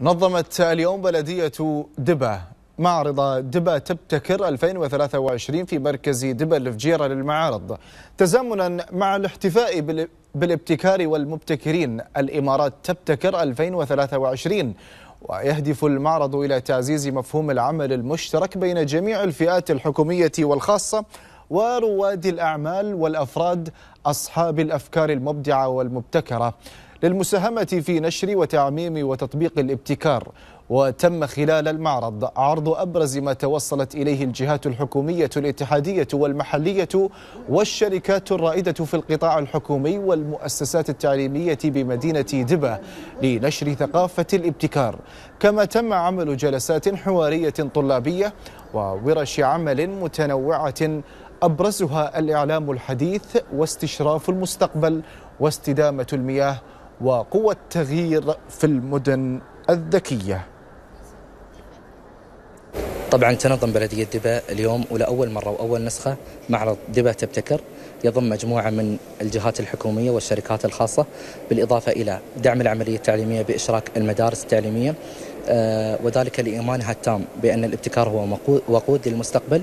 نظمت اليوم بلدية دبا معرض دبا تبتكر 2023 في مركز دبا الفجيرة للمعارض تزامنا مع الاحتفاء بالابتكار والمبتكرين الإمارات تبتكر 2023 ويهدف المعرض إلى تعزيز مفهوم العمل المشترك بين جميع الفئات الحكومية والخاصة ورواد الأعمال والأفراد أصحاب الأفكار المبدعة والمبتكرة للمساهمة في نشر وتعميم وتطبيق الابتكار وتم خلال المعرض عرض أبرز ما توصلت إليه الجهات الحكومية الاتحادية والمحلية والشركات الرائدة في القطاع الحكومي والمؤسسات التعليمية بمدينة دبا لنشر ثقافة الابتكار كما تم عمل جلسات حوارية طلابية وورش عمل متنوعة أبرزها الإعلام الحديث واستشراف المستقبل واستدامة المياه وقوى التغيير في المدن الذكية طبعا تنظم بلدية دبا اليوم ولأول مرة وأول نسخة معرض دبا تبتكر يضم مجموعة من الجهات الحكومية والشركات الخاصة بالإضافة إلى دعم العملية التعليمية بإشراك المدارس التعليمية آه، وذلك لإيمانها التام بأن الابتكار هو وقود للمستقبل